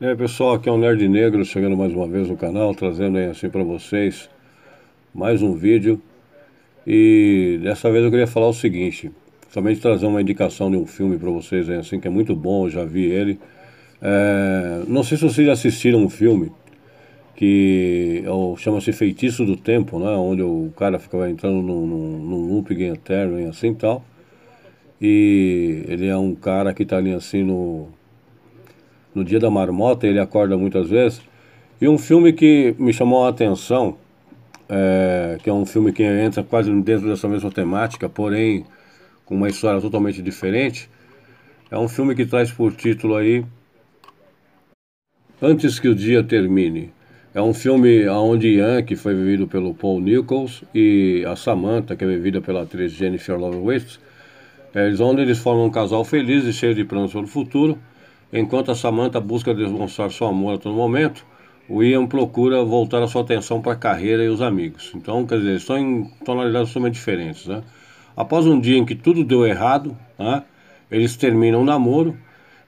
E né, aí, pessoal, aqui é o Nerd Negro, chegando mais uma vez no canal, trazendo aí assim para vocês mais um vídeo. E dessa vez eu queria falar o seguinte, somente trazer uma indicação de um filme para vocês aí assim, que é muito bom, eu já vi ele. É, não sei se vocês já assistiram um filme que é chama-se Feitiço do Tempo, né? Onde o cara ficava entrando num, loop eterno assim, e assim tal. E ele é um cara que está ali assim no no dia da marmota, ele acorda muitas vezes. E um filme que me chamou a atenção, é, que é um filme que entra quase dentro dessa mesma temática, porém com uma história totalmente diferente, é um filme que traz por título aí Antes que o Dia Termine. É um filme onde Ian, que foi vivido pelo Paul Nichols, e a Samantha, que é vivida pela atriz Jennifer Love Hewitt é, eles, onde eles formam um casal feliz e cheio de planos para o futuro. Enquanto a Samantha busca demonstrar seu amor a todo momento, o Ian procura voltar a sua atenção para a carreira e os amigos. Então, quer dizer, estão em tonalidades totalmente diferentes, né? Após um dia em que tudo deu errado, né, eles terminam o namoro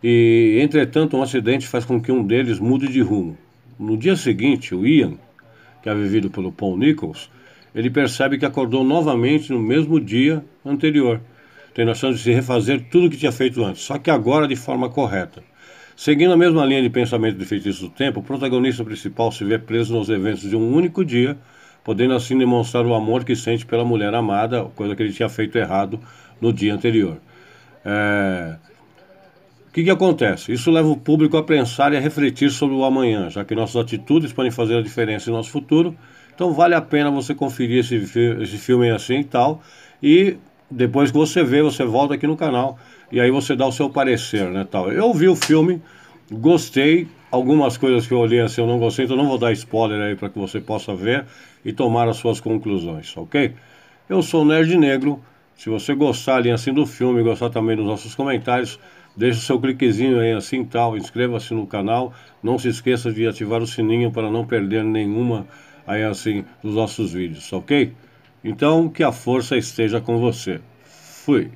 e, entretanto, um acidente faz com que um deles mude de rumo. No dia seguinte, o Ian, que é vivido pelo Paul Nichols, ele percebe que acordou novamente no mesmo dia anterior, tendo a chance de se refazer tudo o que tinha feito antes, só que agora de forma correta. Seguindo a mesma linha de pensamento de feitiço do tempo, o protagonista principal se vê preso nos eventos de um único dia, podendo assim demonstrar o amor que sente pela mulher amada, coisa que ele tinha feito errado no dia anterior. É... O que, que acontece? Isso leva o público a pensar e a refletir sobre o amanhã, já que nossas atitudes podem fazer a diferença em nosso futuro. Então vale a pena você conferir esse, esse filme assim e tal. E depois que você vê, você volta aqui no canal e aí você dá o seu parecer, né, tal. Eu vi o filme, gostei, algumas coisas que eu olhei assim eu não gostei, então não vou dar spoiler aí para que você possa ver e tomar as suas conclusões, ok? Eu sou o Nerd Negro, se você gostar ali assim do filme, gostar também dos nossos comentários, deixe o seu cliquezinho aí assim tal, inscreva-se no canal, não se esqueça de ativar o sininho para não perder nenhuma aí assim dos nossos vídeos, ok? Então, que a força esteja com você. Fui.